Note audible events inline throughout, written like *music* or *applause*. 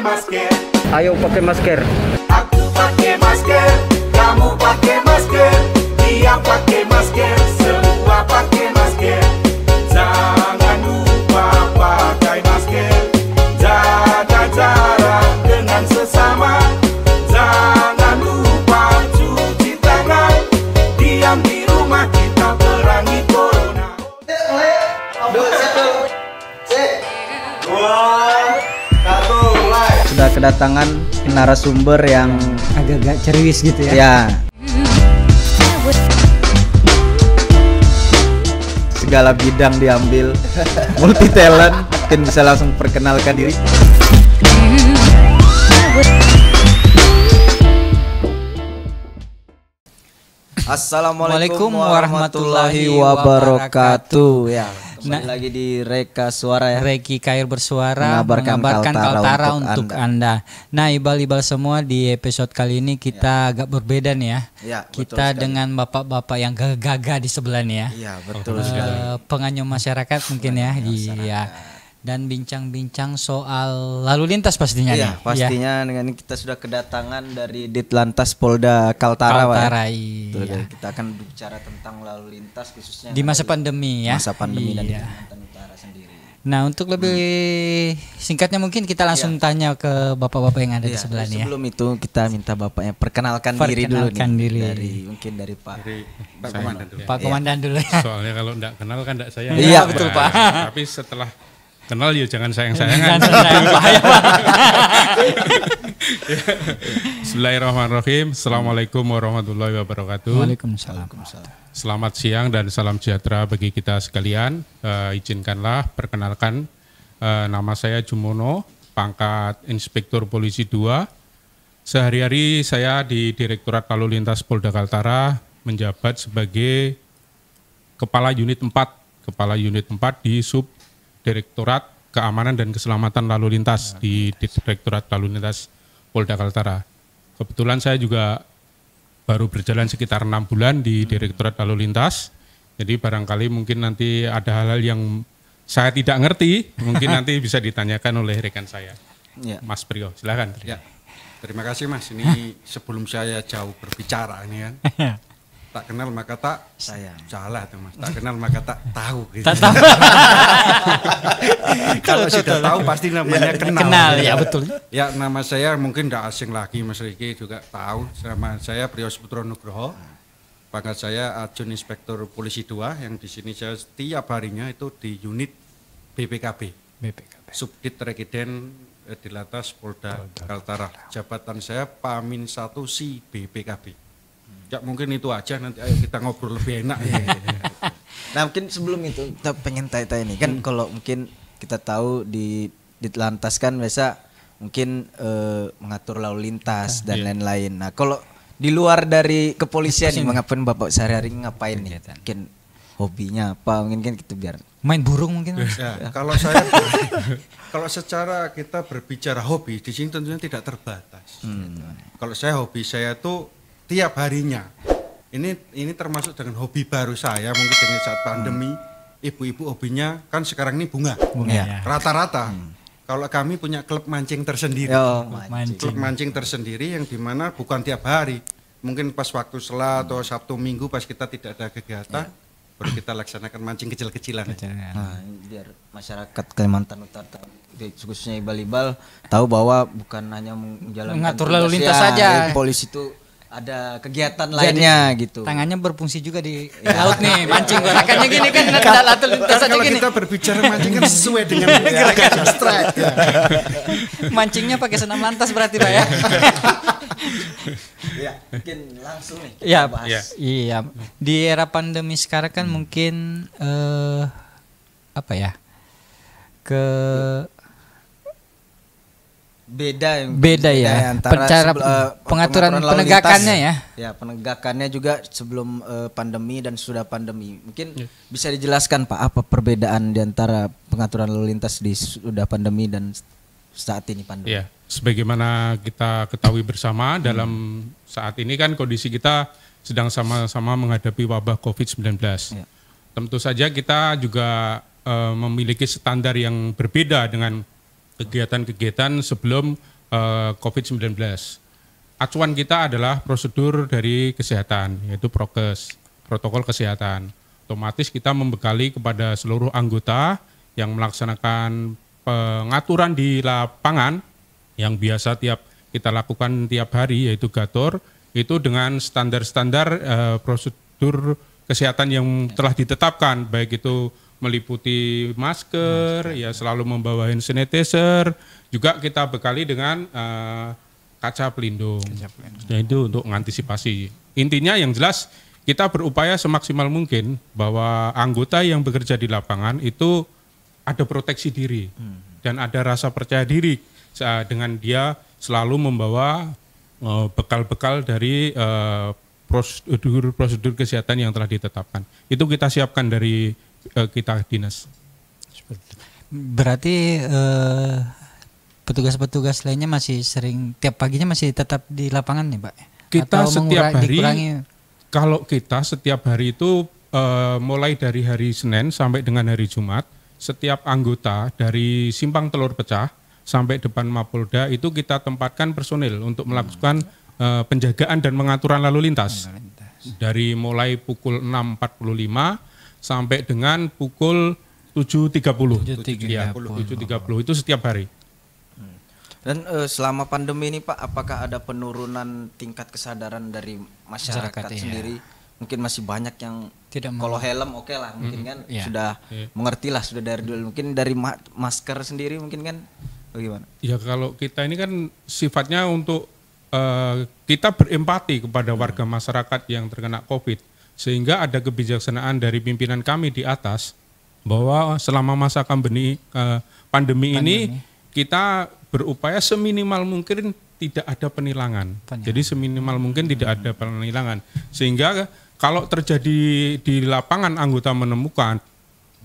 masker. Ayo pakai masker. Aku pakai masker, kamu pakai masker, dia pakai masker. kedatangan narasumber yang agak-agak ceriwis gitu ya. Ya. Segala bidang diambil, *laughs* multi talent, mungkin bisa langsung perkenalkan diri. Assalamualaikum warahmatullahi wabarakatuh. Ya. Kembali nah, lagi di Reka Suara ya. Reki Kair Bersuara mengabarkan, mengabarkan Kaltara, Kaltara untuk, untuk anda. anda. Nah, ibal-ibal semua di episode kali ini kita ya. agak berbeda nih ya. ya kita betul dengan bapak-bapak yang gagah di sebelah nih ya. Iya, betul uh, sekali. Penganyum masyarakat mungkin ya. Iya dan bincang-bincang soal lalu lintas pastinya iya, nih. pastinya ya. dengan kita sudah kedatangan dari Ditlantas Polda Kaltara, ya. Kaltara Pak. Iya. Betul, kita akan bicara tentang lalu lintas khususnya di masa pandemi ya. Masa pandemi iya. dan di Kalimantan Utara sendiri. Nah, untuk lebih singkatnya mungkin kita langsung iya. tanya ke bapak-bapak yang ada iya, di sebelah nih. Ya. Sebelum itu kita minta bapaknya perkenalkan, perkenalkan diri dulu nih. Diri. Dari mungkin dari Pak dari Pak Komandan dulu. Pak iya. Komandan dulu. Ya. Soalnya kalau enggak kenal kan enggak saya. Iya, iya betul, Pak. Tapi setelah kenal ya jangan sayang-sayangan. Jangan sayang *laughs* Bismillahirrahmanirrahim. Assalamualaikum warahmatullahi wabarakatuh. Waalaikumsalam. Selamat siang dan salam sejahtera bagi kita sekalian. Uh, izinkanlah perkenalkan uh, nama saya Jumono, pangkat Inspektur Polisi 2. Sehari-hari saya di Direktorat Lalu Lintas Polda Kaltara menjabat sebagai Kepala Unit 4, Kepala Unit 4 di Sub Direktorat Keamanan dan Keselamatan Lalu Lintas ya, di Direktorat Lalu Lintas Polda Kaltara. Kebetulan saya juga baru berjalan sekitar enam bulan di hmm. Direktorat Lalu Lintas. Jadi barangkali mungkin nanti ada hal-hal yang saya tidak ngerti, mungkin *laughs* nanti bisa ditanyakan oleh rekan saya. Ya. Mas Priyo, silakan. Ya. Terima kasih Mas. Ini *laughs* sebelum saya jauh berbicara ini kan. *laughs* tak kenal maka tak sayang. Salah tuh Mas. Tak kenal maka tak tahu gitu. *laughs* Tak tahu. *laughs* Kalau sudah tahu pasti namanya ya, kenal. Kenal ya, ya. betul. Ya nama saya mungkin tidak asing lagi Mas Riki juga tahu sama saya Prios Putro Nugroho. Pangkat saya Ajun Inspektur Polisi 2 yang di sini saya setiap harinya itu di unit BPKB. BPKB. Subdit Rekiden eh, di Latas Polda Kaltara. Jabatan saya Pamin 1 si BPKB. Ya mungkin itu aja nanti ayo kita ngobrol lebih enak. ya. *laughs* nah mungkin sebelum itu kita pengen tanya-tanya ini kan hmm. kalau mungkin kita tahu di di lantas kan biasa mungkin eh, mengatur lalu lintas ah, dan iya. lain-lain. Yeah. Nah kalau di luar dari kepolisian nih mengapain bapak sehari-hari ngapain nih? Mungkin hobinya apa? Mungkin kan kita gitu biar main burung mungkin. Ya, *laughs* kalau saya *laughs* kalau secara kita berbicara hobi di sini tentunya tidak terbatas. Hmm. Kalau saya hobi saya tuh tiap harinya. Ini ini termasuk dengan hobi baru saya mungkin dengan saat hmm. pandemi ibu-ibu hmm. hobinya kan sekarang ini bunga. Bunga. Ya, ya. Rata-rata. Hmm. Kalau kami punya klub mancing tersendiri. Oh, mancing. Klub mancing tersendiri yang dimana bukan tiap hari. Mungkin pas waktu selat hmm. atau Sabtu Minggu pas kita tidak ada kegiatan. Ya baru kita laksanakan mancing kecil-kecilan. Nah, biar masyarakat Kalimantan Utara khususnya Ibal-Ibal tahu bahwa bukan hanya menjalankan mengatur lalu lintas saja. polisi itu ada kegiatan lainnya gitu. Tangannya berfungsi juga di ya. laut nih mancing gerakannya gini kan tidak latul lintas aja gini. Kita berbicara mancing kan sesuai dengan *laughs* ya, gerakan ya, strike. Ya. Mancingnya pakai senam lantas berarti Pak ya. *laughs* ya, mungkin langsung nih. Iya, Iya. Iya. Di era pandemi sekarang kan hmm. mungkin eh uh, apa ya? ke beda yang beda ya, ya antara sebel, uh, pengaturan penegakannya ya ya penegakannya juga sebelum uh, pandemi dan sudah pandemi mungkin yeah. bisa dijelaskan pak apa perbedaan di antara pengaturan lalu lintas di sudah pandemi dan saat ini pandemi ya sebagaimana kita ketahui bersama hmm. dalam saat ini kan kondisi kita sedang sama-sama menghadapi wabah covid 19 yeah. tentu saja kita juga uh, memiliki standar yang berbeda dengan kegiatan-kegiatan sebelum uh, eh, COVID-19. Acuan kita adalah prosedur dari kesehatan, yaitu prokes, protokol kesehatan. Otomatis kita membekali kepada seluruh anggota yang melaksanakan pengaturan di lapangan yang biasa tiap kita lakukan tiap hari yaitu gator itu dengan standar-standar uh, prosedur kesehatan yang telah ditetapkan baik itu meliputi masker, masker. ya selalu membawa hand sanitizer, juga kita bekali dengan uh, kaca pelindung. Kaca pelindung. Nah, itu untuk mengantisipasi. Intinya yang jelas kita berupaya semaksimal mungkin bahwa anggota yang bekerja di lapangan itu ada proteksi diri hmm. dan ada rasa percaya diri dengan dia selalu membawa eh, bekal-bekal uh, dari prosedur-prosedur eh, kesehatan yang telah ditetapkan. Itu kita siapkan dari uh, eh, kita dinas. Berarti petugas eh, petugas-petugas lainnya masih sering tiap paginya masih tetap di lapangan nih, Pak? Kita Atau setiap hari dikurangi? kalau kita setiap hari itu uh, mulai dari hari Senin sampai dengan hari Jumat, setiap anggota dari simpang telur pecah sampai depan Mapolda itu kita tempatkan personil untuk melakukan uh, penjagaan dan pengaturan lalu lintas. Dari mulai pukul 6.45 sampai dengan pukul 7.30. 7.30. Ya, puluh itu setiap hari. Dan uh, selama pandemi ini Pak, apakah ada penurunan tingkat kesadaran dari masyarakat, masyarakat iya. sendiri? Mungkin masih banyak yang tidak kalau helm oke okay lah, mungkin mm, kan iya. sudah iya. mengerti lah sudah dari dulu. Mungkin dari ma masker sendiri mungkin kan bagaimana? Ya kalau kita ini kan sifatnya untuk uh, kita berempati kepada warga masyarakat yang terkena COVID sehingga ada kebijaksanaan dari pimpinan kami di atas bahwa selama masa pandemi, eh, pandemi, ini kita berupaya seminimal mungkin tidak ada penilangan. Tanya. Jadi seminimal mungkin hmm. tidak ada penilangan. Sehingga kalau terjadi di lapangan anggota menemukan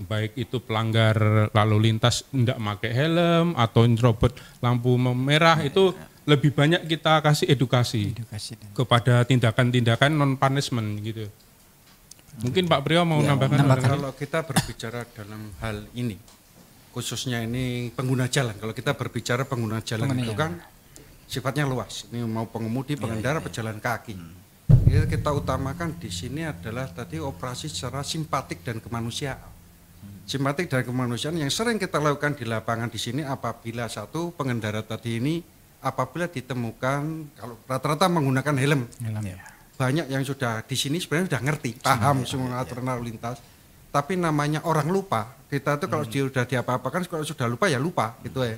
baik itu pelanggar lalu lintas tidak pakai helm atau nyerobot lampu merah nah, itu ya. lebih banyak kita kasih edukasi, edukasi kepada tindakan-tindakan non punishment gitu. Mungkin Pak Priyo mau ya, nambahkan. nambahkan. Kalau kita berbicara dalam hal ini, khususnya ini pengguna jalan. Kalau kita berbicara pengguna jalan Pengen itu kan sifatnya luas. Ini mau pengemudi, ya, pengendara, ya, ya. pejalan kaki. Hmm. Jadi kita utamakan di sini adalah tadi operasi secara simpatik dan kemanusiaan. Hmm. Simpatik dan kemanusiaan yang sering kita lakukan di lapangan di sini apabila satu pengendara tadi ini apabila ditemukan kalau rata-rata menggunakan helm. helm ya, ya banyak yang sudah di sini sebenarnya sudah ngerti, paham ya, semua ya. aturan lalu lintas. Tapi namanya orang lupa. Kita itu kalau hmm. sudah diapa-apakan kalau sudah lupa ya lupa hmm. gitu ya.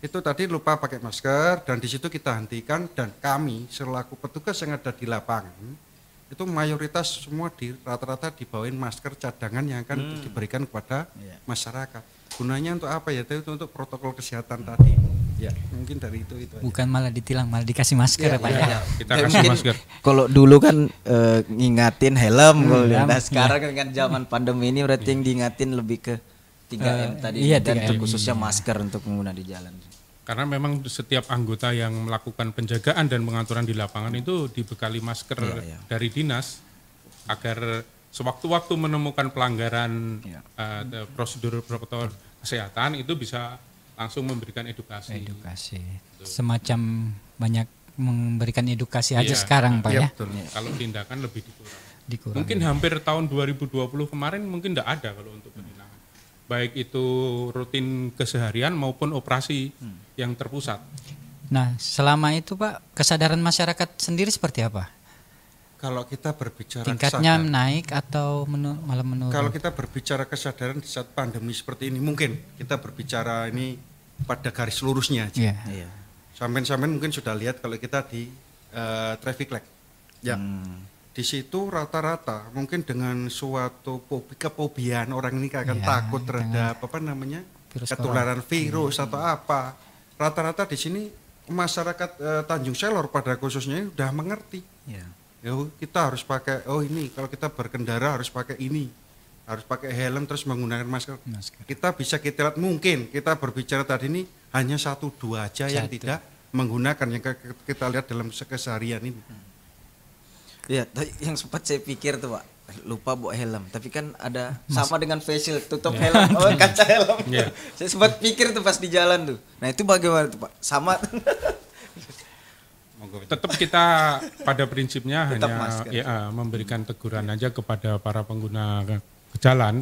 Itu tadi lupa pakai masker dan di situ kita hentikan dan kami selaku petugas yang ada di lapangan itu mayoritas semua di rata-rata dibawain masker cadangan yang akan hmm. diberikan kepada iya. masyarakat. Gunanya untuk apa ya? Itu untuk protokol kesehatan hmm. tadi ya mungkin dari itu itu bukan malah ditilang malah dikasih masker ya, pak ya, ya. ya. kita kasih kasih masker kalau dulu kan e, ngingatin helm hmm, nah sekarang iya. kan zaman pandemi ini berarti yang diingatin lebih ke 3M uh, eh, tadi iya, dan 3M. khususnya masker untuk pengguna di jalan karena memang setiap anggota yang melakukan penjagaan dan pengaturan di lapangan itu dibekali masker ya, ya. dari dinas agar sewaktu-waktu menemukan pelanggaran ya. uh, eh, prosedur protokol kesehatan itu bisa langsung memberikan edukasi. Edukasi. Betul. Semacam banyak memberikan edukasi iya, aja sekarang, Pak iya, ya. Betul. Iya. Kalau tindakan lebih dikurangi. dikurang Mungkin hampir tahun 2020 kemarin mungkin tidak ada kalau untuk penilangan. Baik itu rutin keseharian maupun operasi hmm. yang terpusat. Nah, selama itu Pak, kesadaran masyarakat sendiri seperti apa? Kalau kita berbicara tingkatnya kesadaran, naik atau menur malah menurun. Kalau kita berbicara kesadaran saat pandemi seperti ini, mungkin kita berbicara ini pada garis lurusnya aja. Yeah. Iya. Sampai-sampai mungkin sudah lihat kalau kita di uh, traffic light. Ya. Hmm. Di situ rata-rata mungkin dengan suatu kepobian orang ini akan yeah, takut terhadap apa namanya virus ketularan corona. virus hmm. atau apa. Rata-rata di sini masyarakat uh, Tanjung Selor pada khususnya sudah mengerti. Yeah. Ya, kita harus pakai oh ini kalau kita berkendara harus pakai ini harus pakai helm terus menggunakan masker. masker. Kita bisa kita lihat mungkin kita berbicara tadi ini hanya satu dua aja satu. yang tidak menggunakan yang kita lihat dalam keseharian ini. Hmm. Ya, yang sempat saya pikir tuh pak lupa buat helm tapi kan ada Mas. sama dengan facial tutup yeah. helm oh *laughs* kaca helm yeah. saya sempat pikir tuh pas di jalan tuh nah itu bagaimana tuh pak sama tetap kita pada prinsipnya Tetap hanya ya, memberikan teguran aja kepada para pengguna jalan,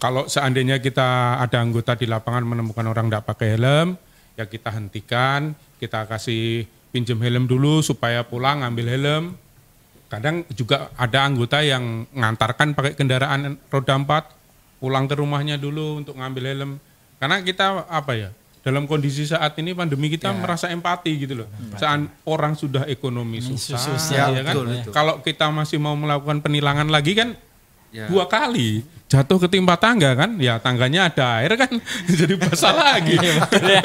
kalau seandainya kita ada anggota di lapangan menemukan orang tidak pakai helm, ya kita hentikan, kita kasih pinjam helm dulu supaya pulang ambil helm. Kadang juga ada anggota yang ngantarkan pakai kendaraan roda empat pulang ke rumahnya dulu untuk ngambil helm. Karena kita apa ya? Dalam kondisi saat ini pandemi kita ya. merasa empati gitu loh. Hmm. Saat orang sudah ekonomi susah, susah ya kan? Kalau kita masih mau melakukan penilangan lagi kan ya. dua kali jatuh ke ketimpa tangga kan ya tangganya ada air kan *laughs* jadi basah iya, lagi iya, *laughs* iya.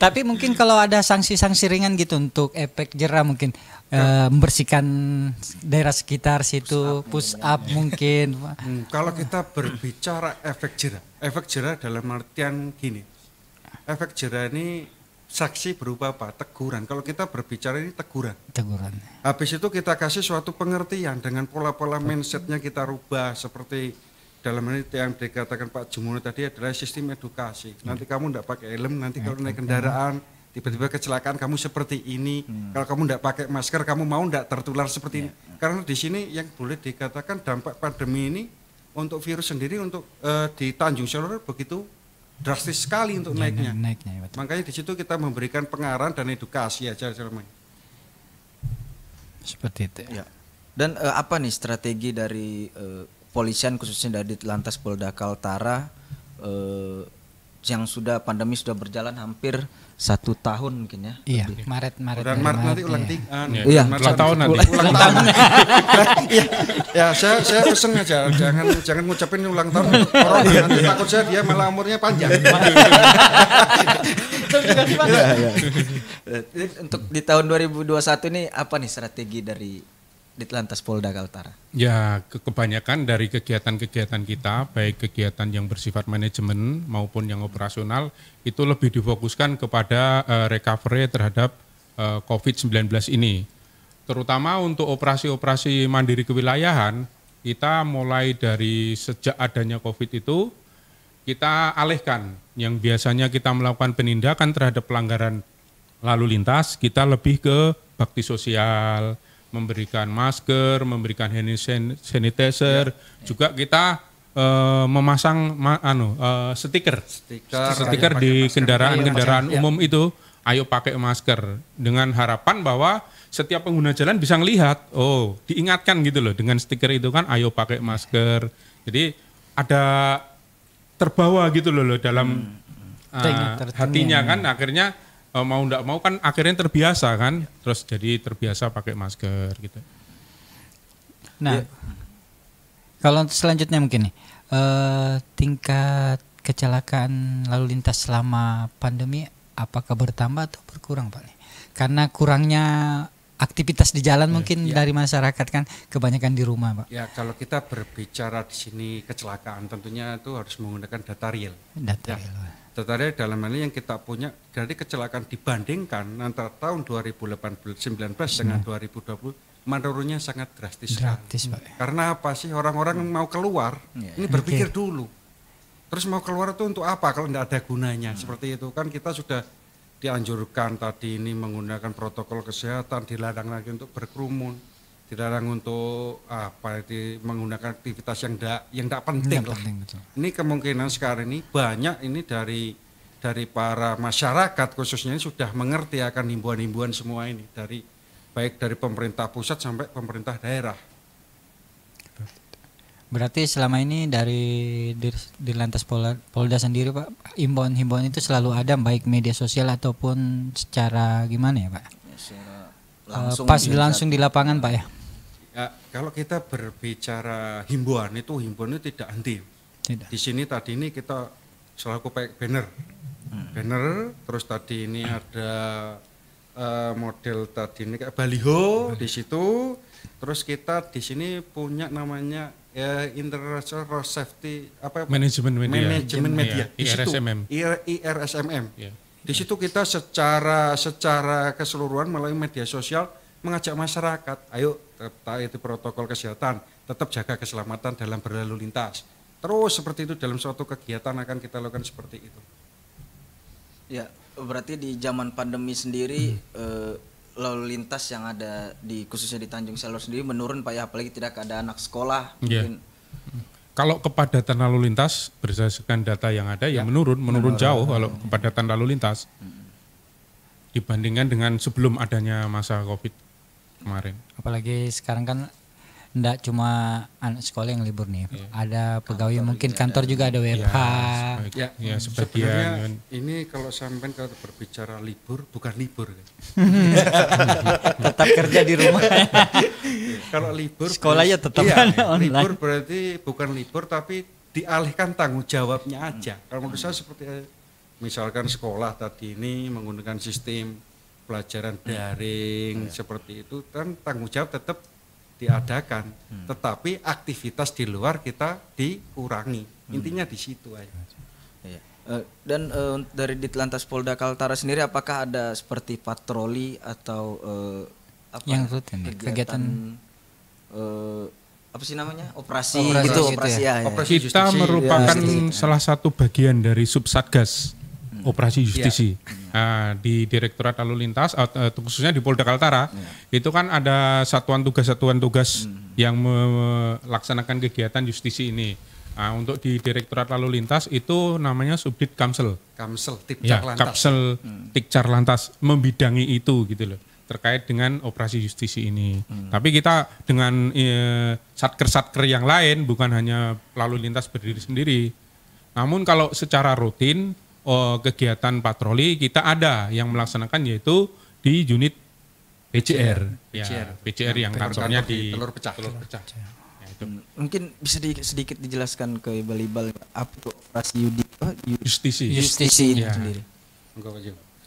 tapi mungkin kalau ada sanksi-sanksi ringan gitu untuk efek jerah mungkin ya. uh, membersihkan daerah sekitar situ push up, push up mungkin *laughs* hmm, kalau kita berbicara efek jerah efek jerah dalam artian gini efek jerah ini saksi berupa apa? Teguran. Kalau kita berbicara ini teguran. Teguran. Habis itu kita kasih suatu pengertian dengan pola-pola mindsetnya kita rubah seperti dalam ini yang dikatakan Pak Jumono tadi adalah sistem edukasi. Hmm. Nanti kamu tidak pakai helm, nanti kalau naik kendaraan tiba-tiba kecelakaan kamu seperti ini. Hmm. Kalau kamu tidak pakai masker, kamu mau tidak tertular seperti hmm. ini. Ya. Karena di sini yang boleh dikatakan dampak pandemi ini untuk virus sendiri untuk uh, di Tanjung Selor begitu drastis sekali untuk ya, naiknya. naiknya iya, Makanya di situ kita memberikan pengarahan dan edukasi aja selama Seperti itu. Ya. Iya. Dan eh, apa nih strategi dari eh, polisian khususnya dari Lantas Polda Kaltara eh, yang sudah pandemi sudah berjalan hampir satu tahun mungkin ya. Iya, lebih. Maret Maret. Udah Maret, Maret nanti iya. ulang iya, iya. iya ulang tahun nanti. Ulang tahun. *laughs* Iya. ya, saya saya pesen aja jangan jangan ngucapin ulang tahun orang iya, nanti iya. takut saya dia malah umurnya panjang. *laughs* Untuk di tahun 2021 ini apa nih strategi dari di lantas Polda Kaltara? Ya, kebanyakan dari kegiatan-kegiatan kita, baik kegiatan yang bersifat manajemen maupun yang operasional, itu lebih difokuskan kepada eh, recovery terhadap uh, eh, COVID-19 ini. Terutama untuk operasi-operasi mandiri kewilayahan, kita mulai dari sejak adanya COVID itu, kita alihkan yang biasanya kita melakukan penindakan terhadap pelanggaran lalu lintas, kita lebih ke bakti sosial, memberikan masker, memberikan hand sanitizer, ya. juga kita uh, memasang ma anu uh, stiker, stiker, di kendaraan-kendaraan iya, iya. umum ya. itu, ayo pakai masker dengan harapan bahwa setiap pengguna jalan bisa melihat, oh diingatkan gitu loh dengan stiker itu kan, ayo pakai masker. Jadi ada terbawa gitu loh, loh dalam hmm. uh, hatinya iya. kan akhirnya Eh, mau ndak mau kan akhirnya terbiasa kan, terus jadi terbiasa pakai masker gitu. Nah, ya. kalau selanjutnya mungkin nih uh, tingkat kecelakaan lalu lintas selama pandemi apakah bertambah atau berkurang pak? Karena kurangnya aktivitas di jalan ya, mungkin ya. dari masyarakat kan kebanyakan di rumah pak. Ya kalau kita berbicara di sini kecelakaan tentunya itu harus menggunakan data real. Data ya. real. Tetapi dalam hal ini yang kita punya dari kecelakaan dibandingkan antara tahun 2019 dengan 2020 hmm. menurunnya sangat drastis, drastis Pak. Hmm. Karena apa sih orang-orang hmm. mau keluar yeah. Iya. ini berpikir okay. dulu. Terus mau keluar itu untuk apa kalau tidak ada gunanya hmm. seperti itu kan kita sudah dianjurkan tadi ini menggunakan protokol kesehatan dilarang lagi untuk berkerumun dilarang untuk ah, apa di menggunakan aktivitas yang tidak yang tidak penting, yang penting betul. ini kemungkinan sekarang ini banyak ini dari dari para masyarakat khususnya ini sudah mengerti akan himbauan-himbauan semua ini dari baik dari pemerintah pusat sampai pemerintah daerah. Berarti selama ini dari di lantas Polda, Polda sendiri Pak, himbauan-himbauan itu selalu ada baik media sosial ataupun secara gimana ya Pak? Iya, eh, langsung uh, pas di langsung di lapangan Pak ya uh, kalau kita berbicara himbauan itu himbauan itu tidak anti. Di sini tadi ini kita selaku pakai banner, hmm. banner. Terus tadi ini ada uh, model tadi ini kayak baliho di situ. Terus kita di sini punya namanya ya, International Road Safety apa ya, Management media Management iya, media yeah. di IRSMM situ, IRSMM iya. di situ kita secara secara keseluruhan melalui media sosial mengajak masyarakat ayo tetap itu protokol kesehatan, tetap jaga keselamatan dalam berlalu lintas. Terus seperti itu dalam suatu kegiatan akan kita lakukan seperti itu. Ya, berarti di zaman pandemi sendiri hmm. eh, lalu lintas yang ada di khususnya di Tanjung Selor sendiri menurun Pak ya, apalagi tidak ada anak sekolah yeah. mungkin. Kalau kepadatan lalu lintas berdasarkan data yang ada ya, ya menurun, menurun, menurun jauh kalau kepadatan lalu lintas. Hmm dibandingkan dengan sebelum adanya masa COVID kemarin. Apalagi sekarang kan enggak cuma anak sekolah yang libur nih. Yeah. Ada pegawai kantor mungkin kantor juga ada WFH. Iya, ya, ya, ya sebenarnya ini kalau sampai kalau berbicara libur bukan libur kan. *laughs* tetap kerja di rumah. *laughs* kalau libur sekolah ya tetap iya, kan, online. Libur berarti bukan libur tapi dialihkan tanggung jawabnya aja. Kalau menurut saya seperti misalkan sekolah tadi ini menggunakan sistem pelajaran hmm. daring hmm. seperti itu kan tanggung jawab tetap diadakan hmm. tetapi aktivitas di luar kita dikurangi hmm. intinya di situ aja ya. dan uh, dari Ditlantas Polda Kaltara sendiri apakah ada seperti patroli atau uh, apa yang rutin ya? kegiatan, kegiatan uh, apa sih namanya operasi, operasi gitu, gitu operasi, ya. operasi ya, ya. operasi kita justisi, ya. merupakan gitu ya, salah satu bagian dari subsatgas operasi justisi ya. uh, di Direktorat Lalu Lintas uh, khususnya di Polda Kaltara ya. itu kan ada satuan tugas-satuan tugas hmm. yang melaksanakan kegiatan justisi ini uh, untuk di Direktorat Lalu Lintas itu namanya Subdit Kamsel Kamsel Tikcar ya, Lantas Kamsel hmm. Tikcar Lantas membidangi itu gitu loh terkait dengan operasi justisi ini. Hmm. Tapi kita dengan eh, satker-satker yang lain bukan hanya lalu lintas berdiri sendiri. Namun kalau secara rutin oh, kegiatan patroli kita ada yang melaksanakan yaitu di unit PCR, PCR. ya PCR, PCR yang kantornya di telur pecah. Telur pecah. Ya, ya, itu. Mungkin bisa di, sedikit dijelaskan ke ibal-ibal apa itu operasi yudi, oh, justisi. Justisi itu ya. sendiri.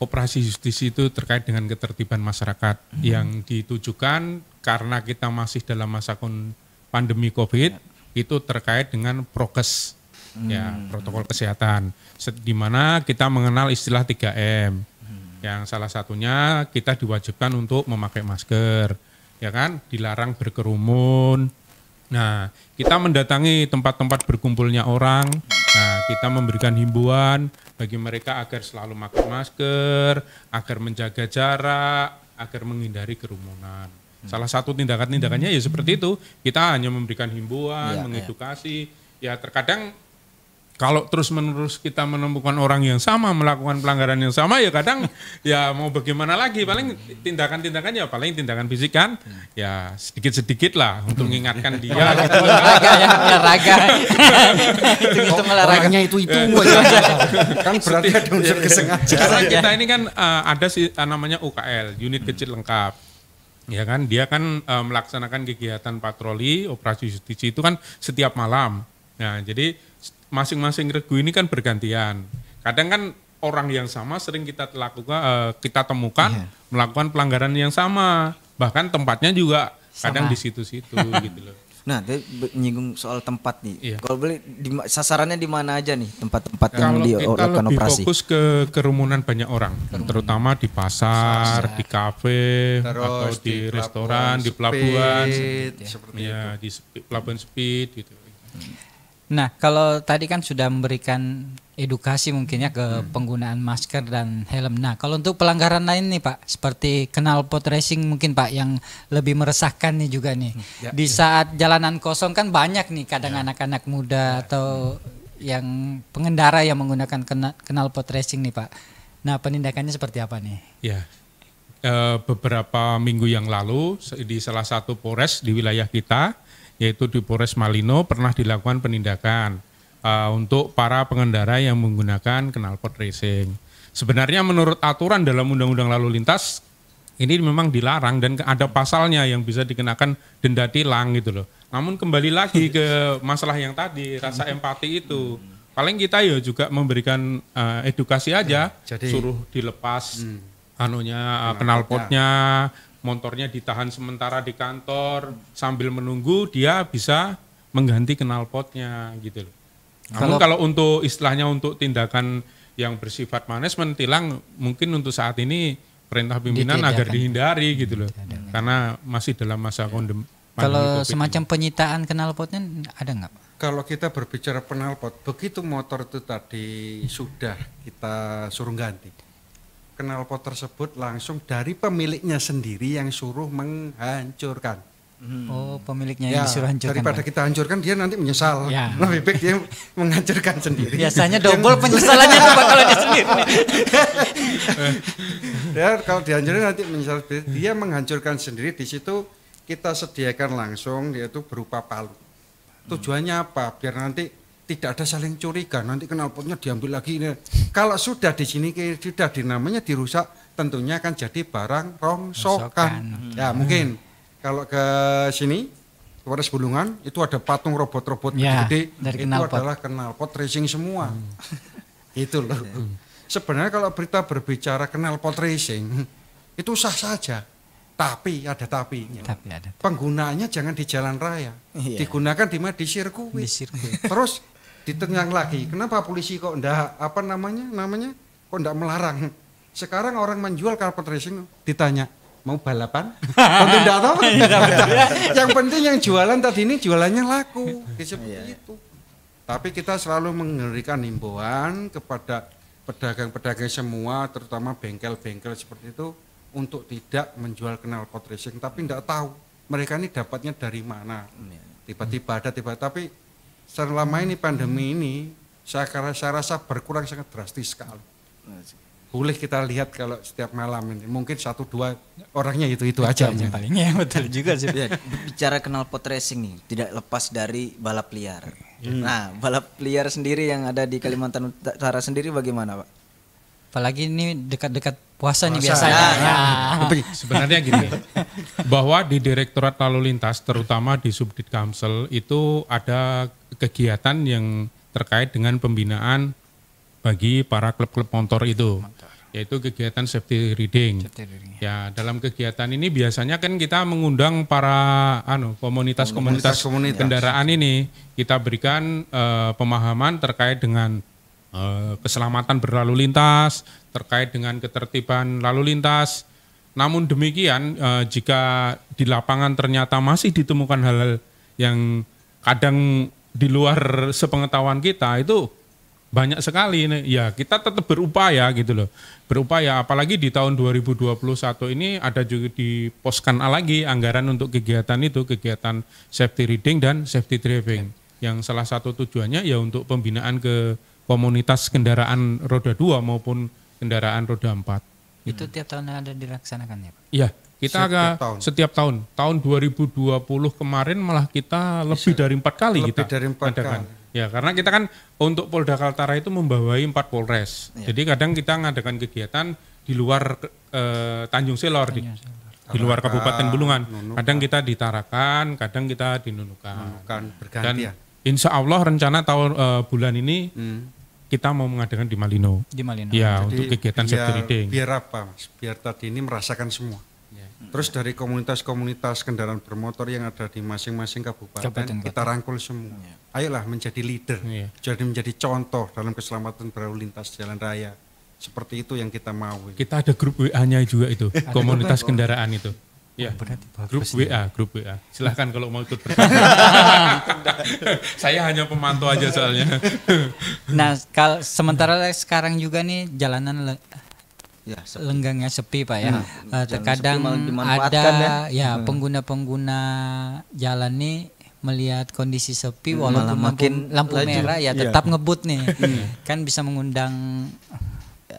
Operasi justisi itu terkait dengan ketertiban masyarakat hmm. yang ditujukan karena kita masih dalam masa pandemi COVID ya. itu terkait dengan prokes Ya, hmm. ya protokol kesehatan di mana kita mengenal istilah 3M hmm. yang salah satunya kita diwajibkan untuk memakai masker ya kan dilarang berkerumun nah kita mendatangi tempat-tempat berkumpulnya orang nah kita memberikan himbauan bagi mereka agar selalu memakai masker agar menjaga jarak agar menghindari kerumunan hmm. Salah satu tindakan-tindakannya ya seperti hmm. itu. Kita hanya memberikan himbauan, ya, ya, mengedukasi. Ya. ya terkadang kalau terus-menerus kita menemukan orang yang sama melakukan pelanggaran yang sama ya kadang *laughs* ya mau bagaimana lagi paling tindakan-tindakan ya paling tindakan fisik kan ya sedikit-sedikit lah untuk mengingatkan dia gitu. olahraga ya olahraga. *laughs* itu olahraganya itu itu iya. kan berarti ada iya. unsur kesengajaan. Karena kita ini kan uh, ada si, uh, namanya UKL, unit kecil lengkap ya kan dia kan e, melaksanakan kegiatan patroli operasi justisi itu kan setiap malam nah jadi masing-masing regu ini kan bergantian. Kadang kan orang yang sama sering kita lakukan uh, kita temukan yeah. melakukan pelanggaran yang sama, bahkan tempatnya juga sama. kadang di situ-situ *laughs* gitu loh. Nah, dia menyinggung soal tempat nih. Iya. Kalau boleh di, sasarannya di mana aja nih tempat-tempat yang dilakukan operasi? fokus ke kerumunan banyak orang, kerumunan. terutama di pasar, pasar. di kafe, Terus atau di, di restoran, speed, di pelabuhan, speed, ya. ya, di pelabuhan speed gitu. Hmm. Nah, kalau tadi kan sudah memberikan edukasi mungkinnya ke hmm. penggunaan masker dan helm. Nah, kalau untuk pelanggaran lain nih Pak, seperti kenal pot racing mungkin Pak yang lebih meresahkan nih juga nih. Hmm, ya, Di ya. saat jalanan kosong kan banyak nih kadang ya. anak-anak ya. muda ya. atau yang pengendara yang menggunakan kenal, pot racing nih Pak. Nah, penindakannya seperti apa nih? Ya. Eh, beberapa minggu yang lalu di salah satu pores di wilayah kita yaitu di Polres Malino pernah dilakukan penindakan uh, untuk para pengendara yang menggunakan knalpot racing. Sebenarnya menurut aturan dalam Undang-Undang Lalu Lintas ini memang dilarang dan ada pasalnya yang bisa dikenakan denda tilang gitu loh. Namun kembali lagi ke masalah yang tadi rasa empati itu paling kita ya juga memberikan uh, edukasi aja, jadi, suruh dilepas hmm, anunya uh, eh, kenalpotnya, motornya ditahan sementara di kantor sambil menunggu dia bisa mengganti knalpotnya gitu loh. Namun kalau, untuk istilahnya untuk tindakan yang bersifat manajemen tilang mungkin untuk saat ini perintah pimpinan agar dihindari gitu loh. Karena masih dalam masa kondem. Kalau semacam penyitaan knalpotnya ada nggak? Kalau kita berbicara knalpot, begitu motor itu tadi sudah kita suruh ganti knalpot tersebut langsung dari pemiliknya sendiri yang suruh menghancurkan. Hmm. Oh, pemiliknya ya, yang disuruh hancurkan. Daripada kan? kita hancurkan dia nanti menyesal. Ya. *laughs* Lebih baik dia menghancurkan sendiri. Biasanya double penyesalannya itu kalau dia sendiri. *laughs* ya, kalau dihancurkan nanti menyesal dia menghancurkan sendiri di situ kita sediakan langsung yaitu berupa palu. Tujuannya apa? Biar nanti tidak ada saling curiga nanti kenal potnya diambil lagi ini kalau sudah di sini sudah dinamanya dirusak tentunya akan jadi barang rongsokan ya hmm. mungkin kalau ke sini kepada bulungan itu ada patung robot-robot ya, gede dari itu knalpot. adalah knalpot racing semua hmm. *laughs* itu loh hmm. sebenarnya kalau berita berbicara pot racing itu sah saja tapi ada tapinya. Tapi ada. Penggunaannya jangan di jalan raya. Iya. Digunakan di mana di Di sirkuit. Terus ditengang lagi. Kenapa polisi kok ndak apa namanya namanya kok ndak melarang? Sekarang orang menjual carbon racing ditanya mau balapan? *laughs* Tentu ndak tahu. Iya, iya. yang penting yang jualan tadi ini jualannya laku, iya, seperti itu. Tapi kita selalu mengerikan himbauan kepada pedagang-pedagang semua, terutama bengkel-bengkel seperti itu untuk tidak menjual kenal pot racing. Tapi tidak tahu mereka ini dapatnya dari mana. Tiba-tiba ada tiba tapi selama ini pandemi ini saya, saya rasa berkurang sangat drastis sekali. Boleh kita lihat kalau setiap malam ini mungkin satu dua orangnya itu itu aja. paling palingnya betul juga sih. Ya, bicara kenal pot racing nih tidak lepas dari balap liar. Hmm. Nah balap liar sendiri yang ada di Kalimantan Utara sendiri bagaimana pak? apalagi ini dekat-dekat puasa, nih biasanya. Ya, ya. ya. Sebenarnya gini, bahwa di Direktorat Lalu Lintas, terutama di Subdit Kamsel itu ada kegiatan yang terkait dengan pembinaan bagi para klub-klub motor itu, motor. yaitu kegiatan safety reading. safety ya. ya, dalam kegiatan ini biasanya kan kita mengundang para anu komunitas-komunitas kendaraan ini, kita berikan uh, pemahaman terkait dengan Eh, keselamatan berlalu lintas, terkait dengan ketertiban lalu lintas. Namun demikian, eh, jika di lapangan ternyata masih ditemukan hal-hal yang kadang di luar sepengetahuan kita itu banyak sekali ini ya kita tetap berupaya gitu loh berupaya apalagi di tahun 2021 ini ada juga di poskan lagi anggaran untuk kegiatan itu kegiatan safety reading dan safety driving yang salah satu tujuannya ya untuk pembinaan ke komunitas kendaraan roda 2 maupun kendaraan roda 4. Itu tiap tahun ada dilaksanakan ya Pak? Iya, kita setiap agak tahun. setiap tahun. Tahun 2020 kemarin malah kita lebih dari empat kali lebih kita dari 4 adakan. Kali. Ya, karena kita kan untuk Polda Kaltara itu membawai empat polres. Ya. Jadi kadang kita ngadakan kegiatan di luar eh, Tanjung Selor, Tanjung Selor. Di, Taraka, di luar Kabupaten Bulungan. Nunukan. Kadang kita di Tarakan, kadang kita di Nunukan. Dan Insya Allah rencana tahun uh, bulan ini hmm. kita mau mengadakan di Malino. Di Malino. Ya Jadi, untuk kegiatan biar, safety reading. Biar apa mas? Biar tadi ini merasakan semua. Ya. Terus dari komunitas-komunitas kendaraan bermotor yang ada di masing-masing kabupaten, kabupaten kita rangkul semua. Ya. Ayolah menjadi leader, ya. jadi menjadi contoh dalam keselamatan berlalu lintas jalan raya. Seperti itu yang kita mau. Kita ada grup WA-nya juga itu, komunitas kendaraan itu. Ya. Oh, berarti grup WA, ya. grup WA. Silahkan kalau mau ikut *laughs* *laughs* Saya hanya pemantau aja soalnya. *laughs* nah, kalau sementara sekarang juga nih jalanan le ya, sepi. lenggangnya sepi pak ya. Hmm, uh, terkadang ada ya, pengguna ya, hmm. pengguna-pengguna jalan nih melihat kondisi sepi hmm. walaupun makin lampu, lampu merah ya iya. tetap ya. ngebut nih. Hmm. kan bisa mengundang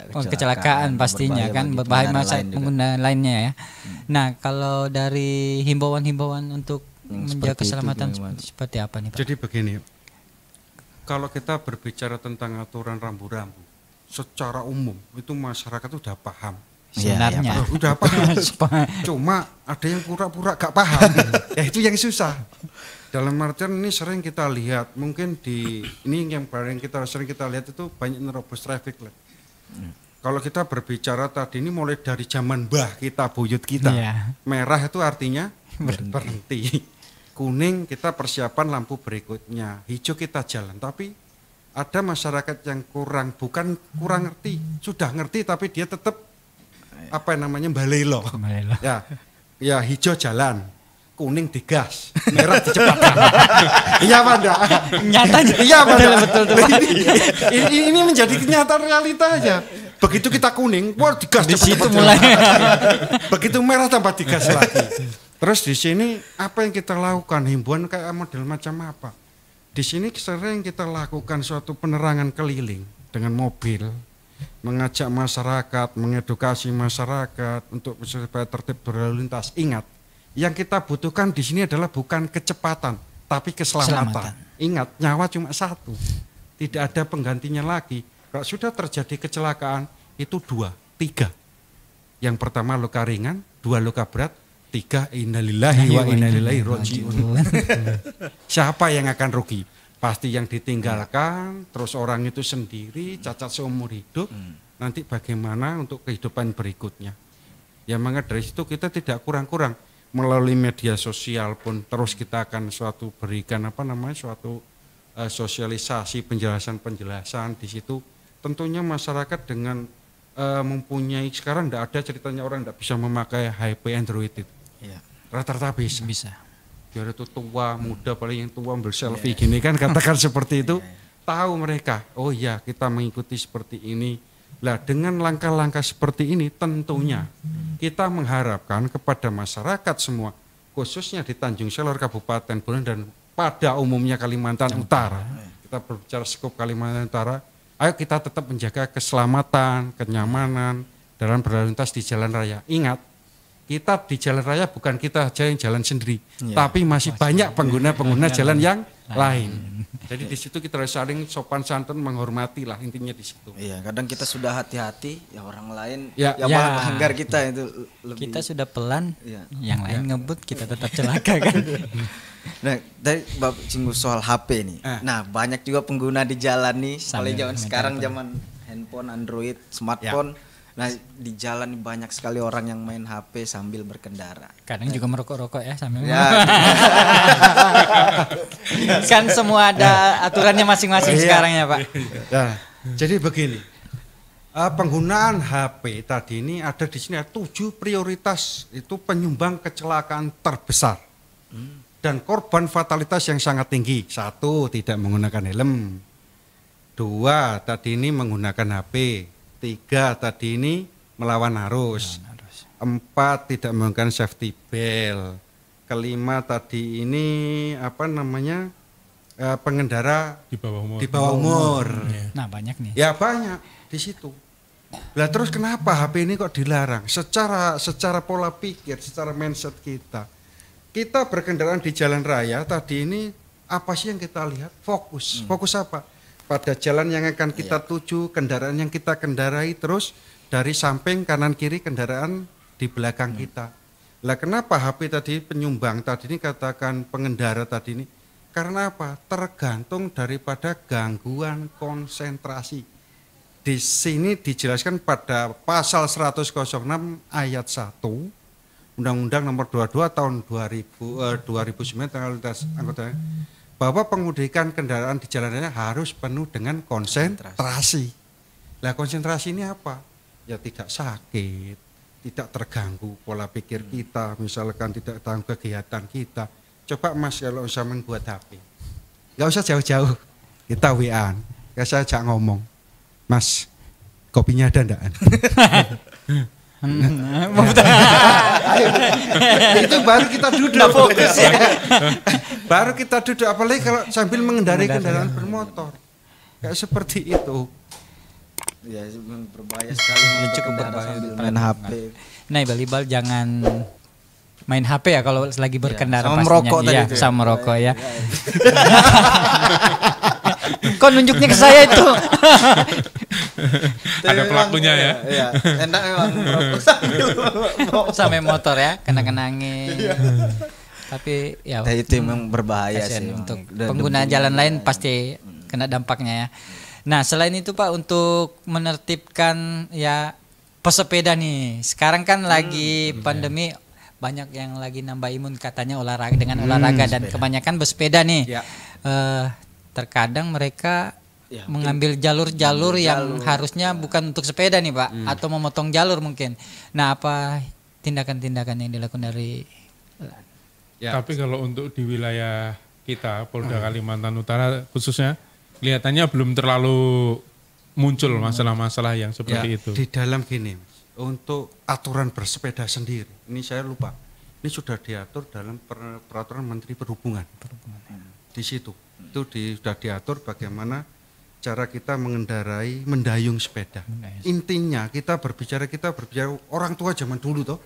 kecelakaan, oh, kecelakaan pastinya kan berbahaya masa pengguna lainnya ya. Hmm. Nah, kalau dari himbauan-himbauan untuk hmm, menjaga keselamatan itu, seperti, seperti apa nih Pak? Jadi begini, kalau kita berbicara tentang aturan rambu-rambu, secara umum itu masyarakat sudah paham sebenarnya. Ya, ya, udah paham. Iya, iya, *laughs* Cuma ada yang pura-pura gak paham. ya itu yang susah. Dalam artian ini sering kita lihat, mungkin di ini yang paling kita sering kita lihat itu banyak nerobos traffic light. Kalau kita berbicara tadi ini mulai dari zaman bah kita, buyut kita. Yeah. Merah itu artinya *laughs* berhenti. berhenti. Kuning kita persiapan lampu berikutnya. Hijau kita jalan. Tapi ada masyarakat yang kurang bukan kurang hmm. ngerti, sudah ngerti tapi dia tetap iya. apa namanya balelo. Ya. Ya hijau jalan kuning digas, merah dicepat. *laughs* iya apa enggak Nyatanya. Iya Pak Betul, betul, ini, ini menjadi kenyataan realita aja. Begitu kita kuning, wah digas di cepat, mulai. *laughs* Begitu merah tambah digas lagi. Terus di sini apa yang kita lakukan? Himbuan kayak model macam apa? Di sini sering kita lakukan suatu penerangan keliling dengan mobil, mengajak masyarakat, mengedukasi masyarakat untuk supaya tertib berlalu lintas. Ingat, yang kita butuhkan di sini adalah bukan kecepatan, tapi keselamatan. Selamatan. Ingat, nyawa cuma satu. Tidak ada penggantinya lagi. Kalau sudah terjadi kecelakaan, itu dua, tiga. Yang pertama luka ringan, dua luka berat, tiga innalillahi wa innalillahi rojiun. *laughs* Siapa yang akan rugi? Pasti yang ditinggalkan, terus orang itu sendiri, cacat seumur hidup. Hmm. Nanti bagaimana untuk kehidupan berikutnya? Yang maka dari situ kita tidak kurang-kurang melalui media sosial pun terus kita akan suatu berikan apa namanya suatu uh, sosialisasi penjelasan-penjelasan di situ tentunya masyarakat dengan uh, mempunyai sekarang tidak ada ceritanya orang tidak bisa memakai HP Android itu rata iya. rata-rata bisa bisa biar itu tua muda paling yang tua ambil iya, selfie ya. gini kan katakan *laughs* seperti itu ya, ya. tahu mereka oh ya kita mengikuti seperti ini Nah, dengan langkah-langkah seperti ini tentunya kita mengharapkan kepada masyarakat semua, khususnya di Tanjung Selor, Kabupaten Bulan dan pada umumnya Kalimantan Utara. Ya. Kita berbicara skop Kalimantan Utara, ayo kita tetap menjaga keselamatan, kenyamanan dalam berlalu lintas di jalan raya. Ingat, kita di jalan raya bukan kita aja yang jalan sendiri, ya, tapi masih, masih banyak pengguna-pengguna iya. jalan yang lain. lain. *laughs* Jadi di situ kita harus saling sopan santun menghormati lah intinya di situ. Iya, kadang kita sudah hati-hati ya orang lain ya, yang ya. ya. hanggar kita itu lebih. Kita sudah pelan, ya. yang lain ya. ngebut kita tetap celaka kan. *laughs* Nah, dari bab singgung soal HP nih. Eh. Nah, banyak juga pengguna di jalan nih, soalnya zaman sekarang zaman handphone Android, smartphone. Ya Nah di jalan banyak sekali orang yang main HP sambil berkendara. Kadang juga merokok-rokok ya sambil. Ya. *laughs* kan semua ada aturannya masing-masing oh, iya. sekarang ya pak. Iya. Nah, jadi begini, uh, penggunaan HP tadi ini ada di sini tujuh prioritas itu penyumbang kecelakaan terbesar. Dan korban fatalitas yang sangat tinggi. Satu, tidak menggunakan helm. Dua, tadi ini menggunakan HP Tiga tadi ini melawan arus. Melawan arus. Empat tidak menggunakan safety belt. Kelima tadi ini apa namanya eh, pengendara di bawah umur. Di bawah umur. Iya. Iya. Nah banyak nih. Ya banyak di situ. Lah terus kenapa HP ini kok dilarang? Secara secara pola pikir, secara mindset kita. Kita berkendaraan di jalan raya tadi ini apa sih yang kita lihat? Fokus. Hmm. Fokus apa? pada jalan yang akan kita ya. tuju, kendaraan yang kita kendarai terus dari samping kanan kiri kendaraan di belakang hmm. kita. Lah kenapa HP tadi penyumbang tadi ini katakan pengendara tadi ini? Karena apa? Tergantung daripada gangguan konsentrasi. Di sini dijelaskan pada pasal 106 ayat 1 Undang-Undang nomor 22 tahun 2000 eh, 2009 tanggal anggota bahwa pengudikan kendaraan di raya harus penuh dengan konsentrasi. Lah konsentrasi ini apa? Ya tidak sakit, tidak terganggu pola pikir hmm. kita, misalkan tidak tahu kegiatan kita. Coba Mas kalau usah membuat HP, nggak usah jauh-jauh, kita waan, ya saya ajak ngomong, Mas kopinya ada enggak? *laughs* Hmm, iya. *laughs* itu baru kita duduk. fokus, ya. *laughs* baru kita duduk apalagi kalau sambil mengendarai kendaraan ya. bermotor. Kayak seperti itu. Ya berbahaya sekali cukup berbahaya sambil main HP. Nah, Balibal jangan main HP ya kalau lagi iya. berkendara sama Merokok iya, ya, sama merokok ya. *laughs* Kok nunjuknya ke saya itu? Ada pelakunya ya. Iya, iya. enak memang *laughs* sampai motor ya, kena-kenangin. Iya. Tapi ya nah, itu memang berbahaya sih untuk pengguna jalan lain ya. pasti kena dampaknya ya. Nah, selain itu Pak untuk menertibkan ya pesepeda nih. Sekarang kan hmm. lagi hmm, pandemi ya. banyak yang lagi nambah imun katanya olahraga dengan hmm, olahraga dan sepeda. kebanyakan bersepeda nih. Ya. Uh, terkadang mereka ya, mengambil jalur-jalur yang jalur. harusnya bukan untuk sepeda nih pak hmm. atau memotong jalur mungkin nah apa tindakan-tindakan yang dilakukan dari ya. tapi kalau untuk di wilayah kita Polda hmm. Kalimantan Utara khususnya kelihatannya belum terlalu muncul hmm. masalah-masalah yang ya, seperti ya, itu di dalam gini untuk aturan bersepeda sendiri ini saya lupa ini sudah diatur dalam per, peraturan Menteri Perhubungan, Perhubungan. Ya. di situ itu di, sudah diatur bagaimana cara kita mengendarai mendayung sepeda. Nice. Intinya kita berbicara kita berbicara orang tua zaman dulu toh.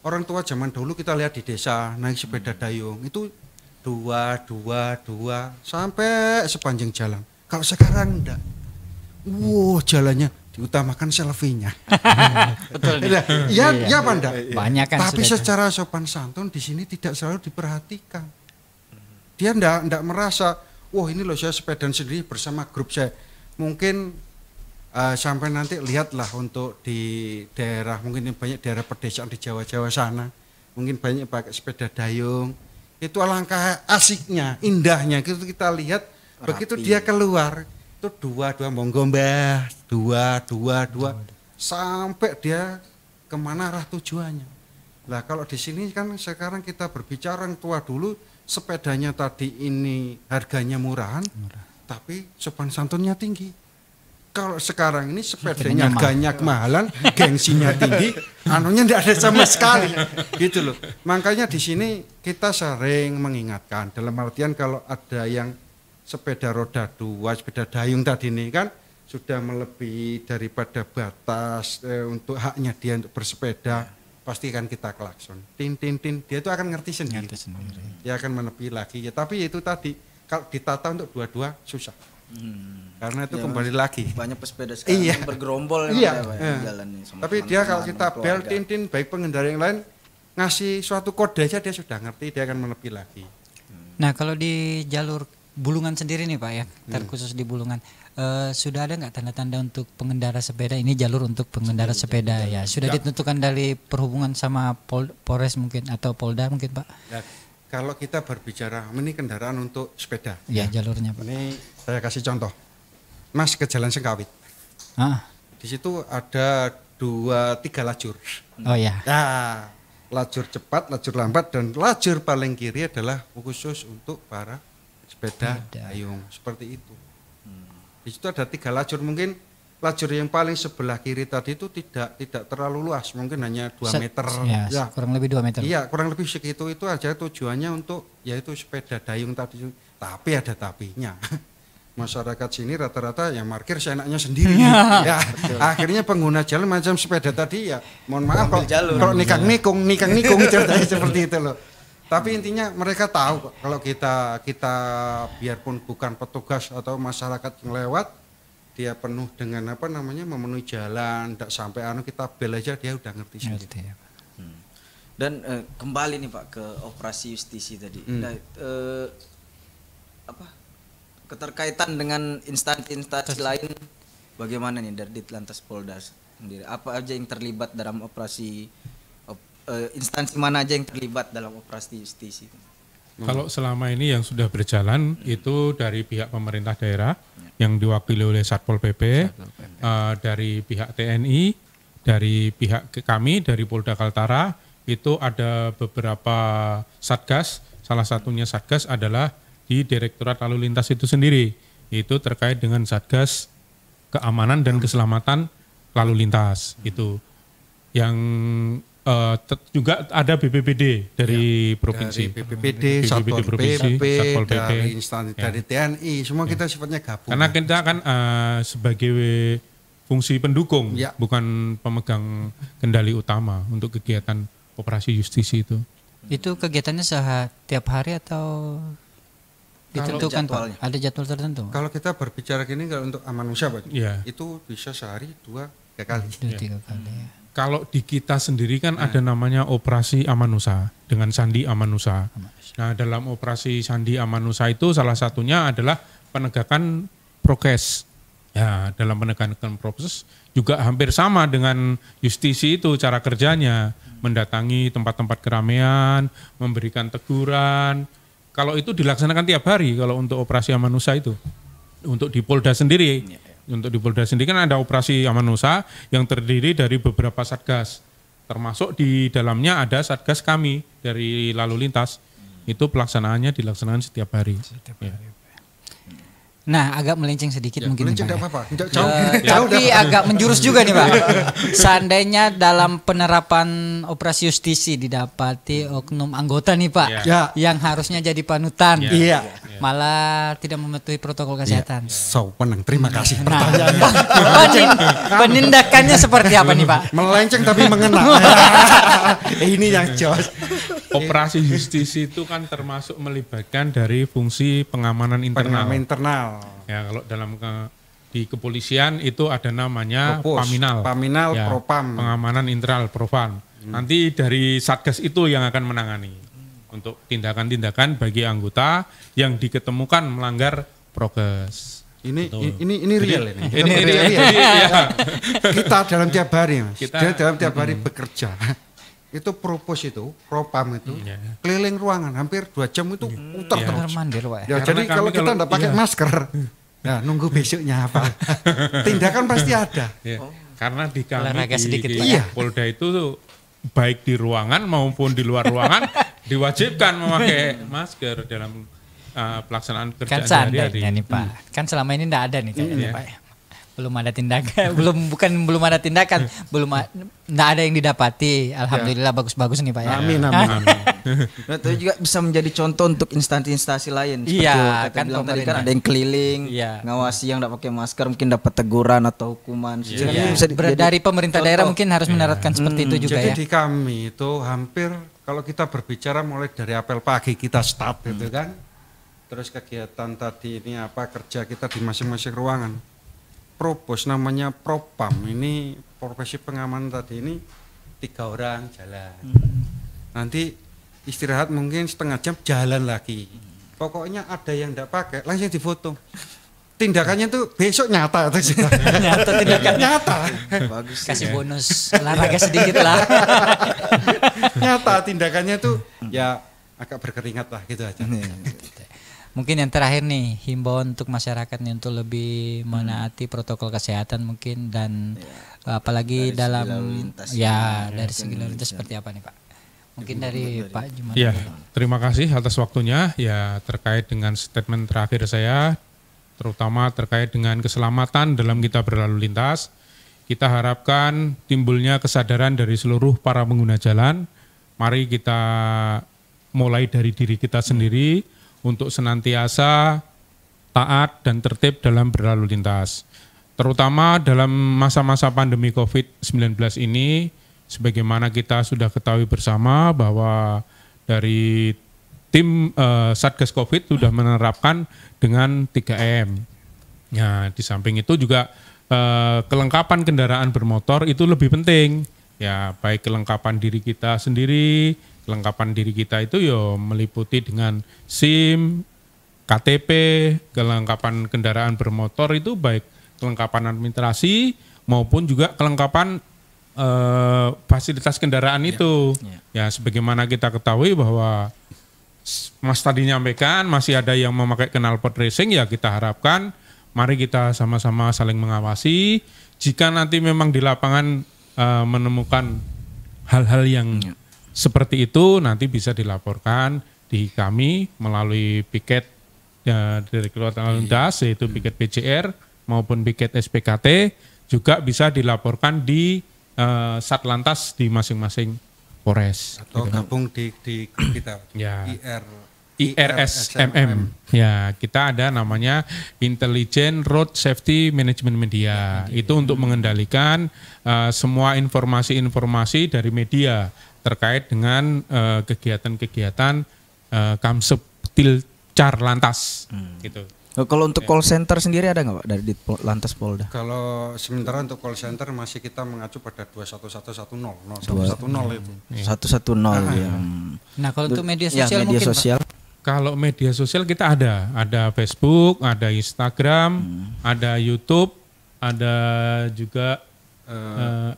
Orang tua zaman dulu kita lihat di desa naik sepeda hmm. dayung itu dua dua dua sampai sepanjang jalan. Kalau sekarang enggak. Wow, jalannya diutamakan selfie-nya. *laughs* Betul. Ya, ya, iya, ya Panda. Iya. Banyak kan. Tapi secara sopan santun di sini tidak selalu diperhatikan. Dia enggak enggak merasa wah ini loh saya sepedaan sendiri bersama grup saya mungkin uh, sampai nanti lihatlah untuk di daerah mungkin banyak daerah pedesaan di Jawa-Jawa sana mungkin banyak pakai sepeda dayung itu alangkah asiknya indahnya gitu kita lihat Rapi. begitu dia keluar itu dua dua monggombah dua dua dua sampai dia kemana arah tujuannya lah kalau di sini kan sekarang kita berbicara yang tua dulu sepedanya tadi ini harganya murahan, Murah. tapi sopan santunnya tinggi. Kalau sekarang ini sepedanya harganya kemahalan, gengsinya tinggi, *laughs* anunya tidak ada sama sekali, gitu loh. Makanya di sini kita sering mengingatkan dalam artian kalau ada yang sepeda roda dua, sepeda dayung tadi ini kan sudah melebihi daripada batas eh, untuk haknya dia untuk bersepeda pastikan kita klakson tin tin tin dia itu akan ngerti sendiri, ngerti sendiri. dia akan menepi lagi ya tapi itu tadi kalau ditata untuk dua-dua susah hmm. karena itu ya, kembali lagi banyak pesepeda sekarang iya. bergerombol *laughs* iya. Ya, jalan nih, sama tapi dia kalau kita bel tin tin baik pengendara yang lain ngasih suatu kode aja dia sudah ngerti dia akan menepi lagi hmm. nah kalau di jalur bulungan sendiri nih pak ya terkhusus hmm. di bulungan Eh, sudah ada nggak tanda-tanda untuk pengendara sepeda ini jalur untuk pengendara sepeda ya sudah ya. ditentukan dari perhubungan sama Pol Polres mungkin atau Polda mungkin Pak. Ya, kalau kita berbicara ini kendaraan untuk sepeda. Ya, ya jalurnya Pak. Ini saya kasih contoh. Mas ke Jalan Sengkawit. Ah. Di situ ada dua tiga lajur. Oh ya. Nah, lajur cepat, lajur lambat dan lajur paling kiri adalah khusus untuk para sepeda ayung seperti itu. Di situ ada tiga lajur mungkin lajur yang paling sebelah kiri tadi itu tidak tidak terlalu luas mungkin hanya 2 Set, meter ya, ya kurang lebih dua meter iya kurang lebih segitu itu aja tujuannya untuk yaitu sepeda dayung tadi tapi ada tapinya *laughs* masyarakat sini rata-rata yang markir seenaknya sendiri *laughs* ya ya. akhirnya pengguna jalan macam sepeda tadi ya mohon maaf kalau, nikang nikung nikang nikung *laughs* ceritanya seperti itu loh tapi intinya mereka tahu kalau kita kita biarpun bukan petugas atau masyarakat yang lewat dia penuh dengan apa namanya memenuhi jalan, tidak sampai anu kita belajar dia udah ngerti sendiri. Ya, hmm. Dan eh, kembali nih Pak ke operasi justisi tadi. Hmm. Nah, eh, apa keterkaitan dengan instansi-instansi lain bagaimana nih dari Ditlantas Polda sendiri? Apa aja yang terlibat dalam operasi uh, instansi mana aja yang terlibat dalam operasi justisi itu? Kalau selama ini yang sudah berjalan hmm. itu dari pihak pemerintah daerah hmm. yang diwakili oleh Satpol PP, Satpol PP. Uh, eh, dari pihak TNI, dari pihak kami dari Polda Kaltara itu ada beberapa satgas, salah satunya satgas adalah di Direktorat Lalu Lintas itu sendiri, itu terkait dengan satgas keamanan dan keselamatan lalu lintas hmm. itu yang Uh, juga ada BPBD dari ya, provinsi, dari BPBD, BPBD Satpol PP, Satpol PP, dari ya. instansi ya. dari TNI, semua ya. kita sifatnya gabung. Karena kita kan uh, sebagai fungsi pendukung, ya. bukan pemegang kendali utama untuk kegiatan operasi justisi itu. Itu kegiatannya setiap hari atau ditentukan Pak? Ada jadwal tertentu. Kalau kita berbicara gini kalau untuk amanusia Pak, ya. itu bisa sehari dua tiga kali. Dua tiga kali ya kalau di kita sendiri kan nah. ada namanya operasi Amanusa dengan Sandi Amanusa. Nah, dalam operasi Sandi Amanusa itu salah satunya adalah penegakan prokes. Ya, dalam penegakan prokes juga hampir sama dengan justisi itu cara kerjanya, hmm. mendatangi tempat-tempat keramaian, memberikan teguran. Kalau itu dilaksanakan tiap hari kalau untuk operasi Amanusa itu untuk di Polda sendiri. Iya, iya. Untuk di Polda sendiri kan ada operasi Amanusa yang terdiri dari beberapa satgas. Termasuk di dalamnya ada satgas kami dari lalu lintas. Itu pelaksanaannya dilaksanakan setiap hari. Setiap hari. Ya. Nah, agak melenceng sedikit ya, mungkin. Melenceng apa-apa. Ya. Jauh, ya. *laughs* tapi agak menjurus juga nih, Pak. *laughs* Seandainya dalam penerapan operasi justisi didapati oknum anggota nih, Pak, ya. ya. yang harusnya jadi panutan. Ya. Iya. Ya. Malah tidak mematuhi protokol kesehatan. So, penang. Terima kasih nah, pertanyaannya. Nah, penindakannya seperti apa nih, Pak? Melenceng tapi mengena. *laughs* Eh, ini yang jos. Operasi justisi itu kan termasuk melibatkan dari fungsi pengamanan internal. Pengamanan internal. Ya kalau dalam ke, di kepolisian itu ada namanya Propos, Paminal. Paminal ya, Propam. Pengamanan Internal Propam. Hmm. Nanti dari Satgas itu yang akan menangani hmm. untuk tindakan-tindakan bagi anggota yang diketemukan melanggar prokes. Ini, ini ini real ini. Kita real, real. Iya. kita dalam tiap hari, Mas. Kita, kita dalam tiap hari bekerja itu propos itu, propam itu yeah. keliling ruangan hampir dua jam itu putar iya. yeah. terus. Mandir, ya, Ya, jadi kalau kita tidak pakai iya. masker, ya nunggu besoknya apa? *laughs* Tindakan pasti ada. yeah. Oh. Karena di kami sedikit, di, di iya. Polda itu tuh, baik di ruangan maupun di luar ruangan *laughs* diwajibkan memakai masker dalam uh, pelaksanaan kan kerja sehari-hari. Kan seandainya nih Pak, hmm. kan selama ini tidak ada nih kayaknya yeah. Pak belum ada tindakan *laughs* belum bukan belum ada tindakan belum enggak ada yang didapati alhamdulillah ya. bagus-bagus ya. nih pak ya amin amin, amin. *laughs* nah, itu juga bisa menjadi contoh untuk instansi-instansi lain seperti iya, kan bilang tadi kan ada ya. yang keliling iya. ngawasi yang tidak pakai masker mungkin dapat teguran atau hukuman iya. iya. Jadi bisa dari pemerintah contoh. daerah mungkin harus iya. menerapkan hmm, seperti itu hmm. juga jadi ya jadi kami itu hampir kalau kita berbicara mulai dari apel pagi kita start gitu hmm. gitu kan terus kegiatan tadi ini apa kerja kita di masing-masing ruangan Propos namanya Propam ini profesi pengaman tadi ini tiga orang jalan. Hmm. Nanti istirahat mungkin setengah jam jalan lagi. Hmm. Pokoknya ada yang tidak pakai langsung difoto. Tindakannya tuh besok nyata tuh *laughs* nyata tindakannya nyata. Bagus. Kasih bonus olahraga sedikit lah. *laughs* nyata tindakannya tuh ya agak berkeringat lah gitu aja. Hmm. Mungkin yang terakhir nih himbauan untuk masyarakat nih untuk lebih hmm. menaati protokol kesehatan mungkin dan ya, eh, apalagi dari dalam lintas ya, ya, ya dari segi lalu lintas seperti apa nih Pak? Mungkin dari, dari Pak Jumat. Ya, terima kasih atas waktunya ya terkait dengan statement terakhir saya terutama terkait dengan keselamatan dalam kita berlalu lintas. Kita harapkan timbulnya kesadaran dari seluruh para pengguna jalan. Mari kita mulai dari diri kita sendiri untuk senantiasa taat dan tertib dalam berlalu lintas. Terutama dalam masa-masa pandemi COVID-19 ini, sebagaimana kita sudah ketahui bersama bahwa dari tim eh, Satgas COVID sudah menerapkan dengan 3M. Nah, ya, di samping itu juga eh, kelengkapan kendaraan bermotor itu lebih penting. Ya, baik kelengkapan diri kita sendiri, kelengkapan diri kita itu yo ya meliputi dengan SIM, KTP, kelengkapan kendaraan bermotor itu baik kelengkapan administrasi maupun juga kelengkapan eh, fasilitas kendaraan ya, itu. Ya. ya sebagaimana kita ketahui bahwa Mas tadi nyampaikan masih ada yang memakai knalpot racing ya kita harapkan mari kita sama-sama saling mengawasi jika nanti memang di lapangan eh, menemukan hal-hal yang ya seperti itu nanti bisa dilaporkan di kami melalui piket ya, dari Kelurahan iya. Lintas yaitu piket hmm. PCR maupun piket SPKT juga bisa dilaporkan di uh, Satlantas di masing-masing Polres atau oh, gitu. gabung di di kita ya. IR IRSMM. Ya, kita ada namanya Intelligent Road Safety Management Media. Ya, Itu ya. untuk mengendalikan uh, semua informasi-informasi dari media, terkait dengan eh, kegiatan-kegiatan uh, eh, Kamsep Tilcar Lantas hmm. gitu. Oh, kalau untuk ya. call center sendiri ada nggak Pak dari Lantas Polda? Kalau sementara untuk call center masih kita mengacu pada 21110, nol itu. 110 hmm. ah, ah. ya. Nah, kalau untuk media ya, sosial ya, media mungkin sosial. Kalau media sosial kita ada, ada Facebook, ada Instagram, hmm. ada YouTube, ada juga uh,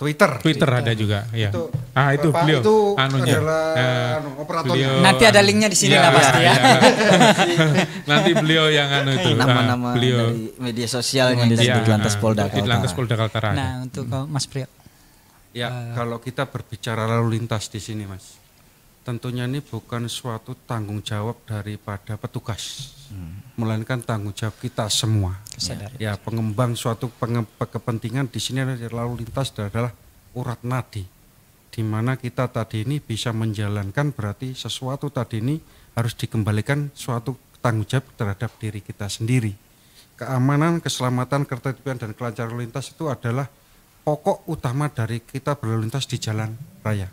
Twitter. Twitter gitu. ada juga, ya. Itu, ah itu Pak beliau. Itu anunya. adalah uh, anu, Beliau, Nanti ada linknya di sini ya, lah pasti ya. ya. Nanti beliau yang anu itu. Ah, nama-nama beliau dari media sosial yang dari Lantas Polda Kaltara. Lantas Polda Kaltara. Nah untuk hmm. Mas Priyat, Ya uh, kalau kita berbicara lalu lintas di sini Mas tentunya ini bukan suatu tanggung jawab daripada petugas, hmm. melainkan tanggung jawab kita semua. Kesadari. Ya, pengembang suatu pengembang kepentingan di sini adalah lalu lintas adalah urat nadi, di mana kita tadi ini bisa menjalankan berarti sesuatu tadi ini harus dikembalikan suatu tanggung jawab terhadap diri kita sendiri. Keamanan, keselamatan, ketertiban dan kelancaran lintas itu adalah pokok utama dari kita berlalu lintas di jalan raya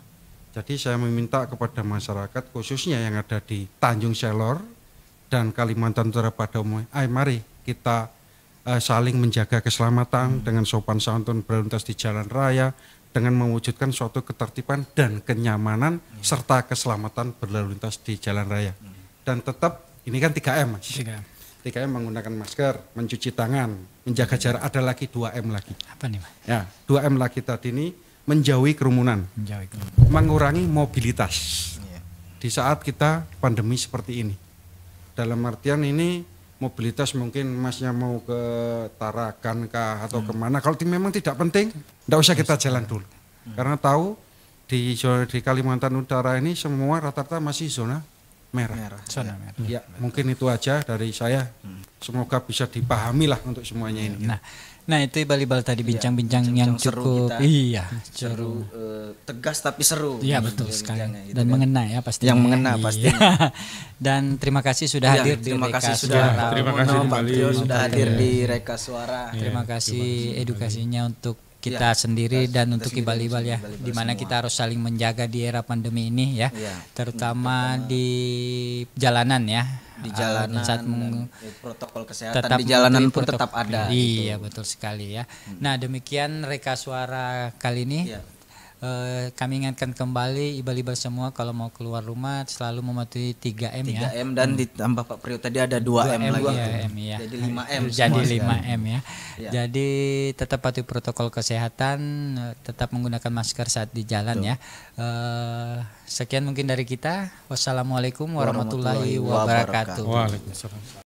jadi saya meminta kepada masyarakat khususnya yang ada di Tanjung Selor dan Kalimantan Utara pada umumnya, ayo mari kita uh, saling menjaga keselamatan hmm. dengan sopan santun berlintas di jalan raya dengan mewujudkan suatu ketertiban dan kenyamanan hmm. serta keselamatan berlalu lintas di jalan raya. Hmm. Dan tetap ini kan 3M, Mas. 3M. 3M menggunakan masker, mencuci tangan, menjaga hmm. jarak. Ada lagi 2M lagi. Apa nih, Mas? Ya, 2M lagi tadi ini menjauhi kerumunan, menjauhi kerumunan. mengurangi mobilitas ya. di saat kita pandemi seperti ini. Dalam artian ini mobilitas mungkin masnya mau ke Tarakan kah atau hmm. kemana? Kalau memang tidak penting, tidak usah kita iya. jalan dulu, hmm. karena tahu di di Kalimantan Utara ini semua rata-rata masih zona merah. merah. Ya, zona merah. Ya, ya, mungkin itu aja dari saya. Hmm. Semoga bisa dipahami lah untuk semuanya ini. Nah, Nah itu Bali Bal tadi iya, bincang-bincang ya, yang cukup kita, iya seru uh, tegas tapi seru. Iya gitu, betul sekali gitu dan kan. mengena ya pasti. Yang mengena iya. pasti. *laughs* dan terima kasih sudah ya, hadir terima di kasih sudah, Terima kasih Pak Tio sudah iya. hadir di Reka Suara. terima kasih edukasinya untuk kita ya, sendiri kita dan untuk ibal ibal ya, di mana kita harus saling menjaga di era pandemi ini ya, ya terutama, di jalanan ya, di jalanan ah, saat meng- protokol kesehatan tetap di jalanan pun tetap ada. Iya gitu. betul sekali ya. Hmm. Nah demikian reka suara kali ini. Ya. Uh, kami ingatkan kembali ibal-ibal semua kalau mau keluar rumah selalu mematuhi 3M, 3M ya. 3M dan hmm. ditambah Pak Priyo tadi ada 2M, 2M lagi. Ya, M, ya. Jadi 5M. Jadi 5M ya. ya. Jadi tetap patuhi protokol kesehatan, tetap menggunakan masker saat di jalan ya. Uh, sekian mungkin dari kita. Wassalamualaikum warahmatullahi, warahmatullahi wabarakatuh. Waalaikumsalam.